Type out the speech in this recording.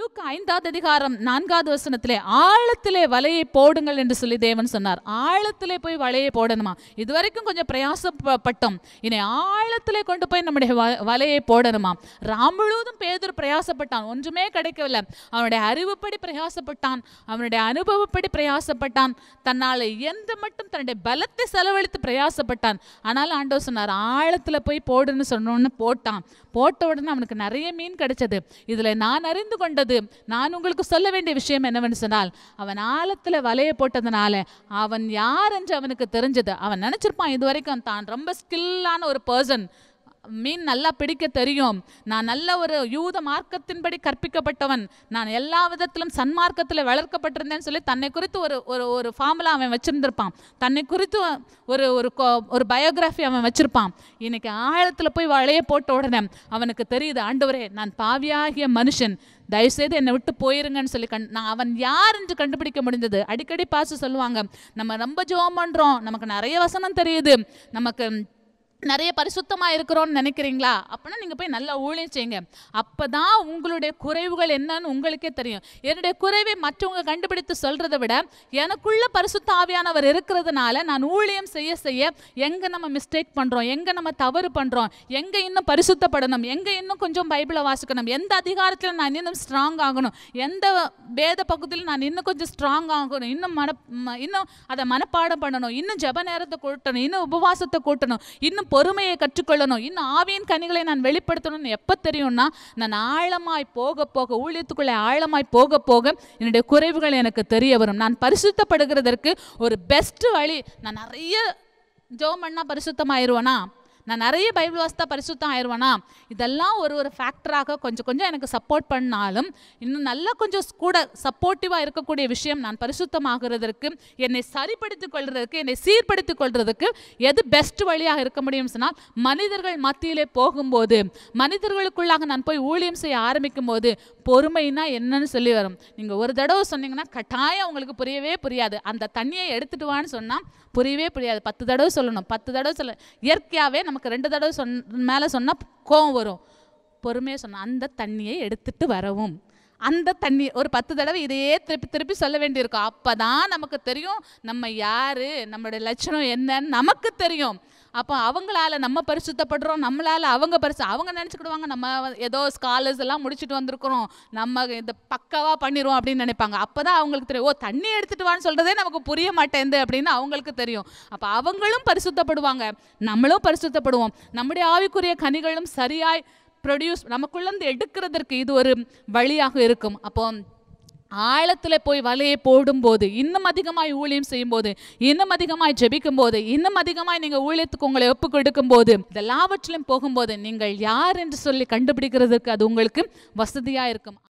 look ஐந்தாவது அதிகாரம் நான்காவது வசனத்திலே ஆழத்திலே வலையை போடுங்கள் என்று சொல்லி தேவன் சொன்னார் ஆழத்திலே போய் வலையை போடணுமா இதுவரைக்கும் கொஞ்சம் பிரயாசப்பட்டோம் இனி ஆழத்திலே கொண்டு போய் நம்முடைய வலையை போடணுமா ராம் முழுவதும் பேதர் பிரயாசப்பட்டான் ஒன்றுமே கிடைக்கவில்லை அவனுடைய அறிவுப்படி பிரயாசப்பட்டான் அவனுடைய அனுபவப்படி பிரயாசப்பட்டான் தன்னால் எந்த மட்டும் தன்னுடைய பலத்தை செலவழித்து பிரயாசப்பட்டான் ஆனால் ஆண்டவர் சொன்னார் ஆழத்தில் போய் போடுன்னு சொன்னோன்னு போட்டான் போட்ட உடனே அவனுக்கு நிறைய மீன் கிடைச்சது இதில் நான் அறிந்து கொண்ட போட்டது நான் உங்களுக்கு சொல்ல வேண்டிய விஷயம் என்னவென்று சொன்னால் அவன் ஆழத்தில் வலைய போட்டதுனால அவன் யார் என்று அவனுக்கு தெரிஞ்சது அவன் நினச்சிருப்பான் இது வரைக்கும் தான் ரொம்ப ஸ்கில்லான ஒரு பர்சன் மீன் நல்லா பிடிக்க தெரியும் நான் நல்ல ஒரு யூத மார்க்கத்தின்படி கற்பிக்கப்பட்டவன் நான் எல்லா விதத்திலும் சன்மார்க்கத்தில் வளர்க்கப்பட்டிருந்தேன்னு சொல்லி தன்னை குறித்து ஒரு ஒரு ஒரு ஃபார்முலா அவன் வச்சுருந்துருப்பான் தன்னை குறித்து ஒரு ஒரு ஒரு பயோகிராஃபி அவன் வச்சுருப்பான் இன்னைக்கு ஆழத்தில் போய் வளைய போட்ட உடனே அவனுக்கு தெரியுது ஆண்டவரே நான் பாவியாகிய மனுஷன் தயவுசெய்து என்னை விட்டு போயிருங்கன்னு சொல்லி கண் நான் அவன் என்று கண்டுபிடிக்க முடிந்தது அடிக்கடி பாச சொல்லுவாங்க நம்ம ரொம்ப ஜோம் பண்ணுறோம் நமக்கு நிறைய வசனம் தெரியுது நமக்கு நிறைய பரிசுத்தமாக இருக்கிறோம்னு நினைக்கிறீங்களா அப்படின்னா நீங்கள் போய் நல்லா ஊழியம் செய்யுங்க அப்போ தான் உங்களுடைய குறைவுகள் என்னன்னு உங்களுக்கே தெரியும் என்னுடைய குறைவை மற்றவங்க கண்டுபிடித்து சொல்கிறத விட எனக்குள்ள பரிசுத்த ஆவியானவர் இருக்கிறதுனால நான் ஊழியம் செய்ய செய்ய எங்கே நம்ம மிஸ்டேக் பண்ணுறோம் எங்கே நம்ம தவறு பண்ணுறோம் எங்கே இன்னும் பரிசுத்தப்படணும் எங்கே இன்னும் கொஞ்சம் பைபிளை வாசிக்கணும் எந்த அதிகாரத்தில் நான் இன்னும் ஸ்ட்ராங் ஆகணும் எந்த வேத பகுதியில் நான் இன்னும் கொஞ்சம் ஸ்ட்ராங் ஆகணும் இன்னும் மன இன்னும் அதை மனப்பாடம் பண்ணணும் இன்னும் ஜப நேரத்தை கூட்டணும் இன்னும் உபவாசத்தை கூட்டணும் இன்னும் பொறுமையை கற்றுக்கொள்ளணும் இன்னும் ஆவியின் கனிகளை நான் வெளிப்படுத்தணும்னு எப்போ தெரியும்னா நான் ஆழமாய் போக போக ஊழியத்துக்குள்ளே ஆழமாய் போக போக என்னுடைய குறைவுகள் எனக்கு தெரிய வரும் நான் பரிசுத்தப்படுகிறதற்கு ஒரு பெஸ்ட் வழி நான் நிறைய ஜோம் பண்ணால் பரிசுத்தமாயிருவேனா நான் நிறைய பைபிள் வாசித்தா பரிசுத்தம் ஆயிடுவேனா இதெல்லாம் ஒரு ஒரு ஃபேக்டராக கொஞ்சம் கொஞ்சம் எனக்கு சப்போர்ட் பண்ணாலும் இன்னும் நல்லா கொஞ்சம் கூட சப்போர்ட்டிவாக இருக்கக்கூடிய விஷயம் நான் பரிசுத்தமாகிறதற்கு என்னை சரிப்படுத்திக் கொள்வதற்கு என்னை சீர்படுத்திக் கொள்வதற்கு எது பெஸ்ட் வழியாக இருக்க முடியும் சொன்னால் மனிதர்கள் மத்தியிலே போகும்போது மனிதர்களுக்குள்ளாக நான் போய் ஊழியம் செய்ய ஆரம்பிக்கும் போது பொறுமைனா என்னன்னு சொல்லி வரும் நீங்கள் ஒரு தடவை சொன்னீங்கன்னா கட்டாயம் உங்களுக்கு புரியவே புரியாது அந்த தண்ணியை எடுத்துட்டு வான்னு சொன்னால் புரியவே புரியாது பத்து தடவை சொல்லணும் பத்து தடவை சொல்ல இயற்கையாகவே நமக்கு ரெண்டு தடவை சொன் மேலே சொன்னால் கோவம் வரும் பொறுமையாக சொன்னால் அந்த தண்ணியை எடுத்துட்டு வரவும் அந்த தண்ணி ஒரு பத்து தடவை இதையே திருப்பி திருப்பி சொல்ல வேண்டியிருக்கும் அப்போ தான் நமக்கு தெரியும் நம்ம யார் நம்மளுடைய லட்சணம் என்னன்னு நமக்கு தெரியும் அப்போ அவங்களால நம்ம பரிசுத்தப்படுறோம் நம்மளால அவங்க பரிசு அவங்க நினச்சிக்கிடுவாங்க நம்ம ஏதோ ஸ்காலர்ஸ் எல்லாம் முடிச்சுட்டு வந்திருக்கிறோம் நம்ம இந்த பக்கவாக பண்ணிடுவோம் அப்படின்னு நினைப்பாங்க அப்போ தான் அவங்களுக்கு தெரியும் ஓ தண்ணி எடுத்துட்டு வான்னு சொல்கிறதே நமக்கு புரிய மாட்டேங்குது அப்படின்னு அவங்களுக்கு தெரியும் அப்போ அவங்களும் பரிசுத்தப்படுவாங்க நம்மளும் பரிசுத்தப்படுவோம் நம்முடைய ஆவிக்குரிய கனிகளும் சரியாய் ப்ரொடியூஸ் நமக்குள்ளேருந்து எடுக்கிறதற்கு இது ஒரு வழியாக இருக்கும் அப்போது ஆழத்தில் போய் வலையை போடும்போது இன்னும் அதிகமாய் ஊழியம் செய்யும் போது இன்னும் அதிகமாய் ஜெபிக்கும் போது இன்னும் அதிகமாய் நீங்கள் ஊழியத்துக்கு உங்களை ஒப்பு கொடுக்கும் போது எல்லாவற்றிலும் போகும்போது நீங்கள் யார் என்று சொல்லி கண்டுபிடிக்கிறதுக்கு அது உங்களுக்கு வசதியாக இருக்கும்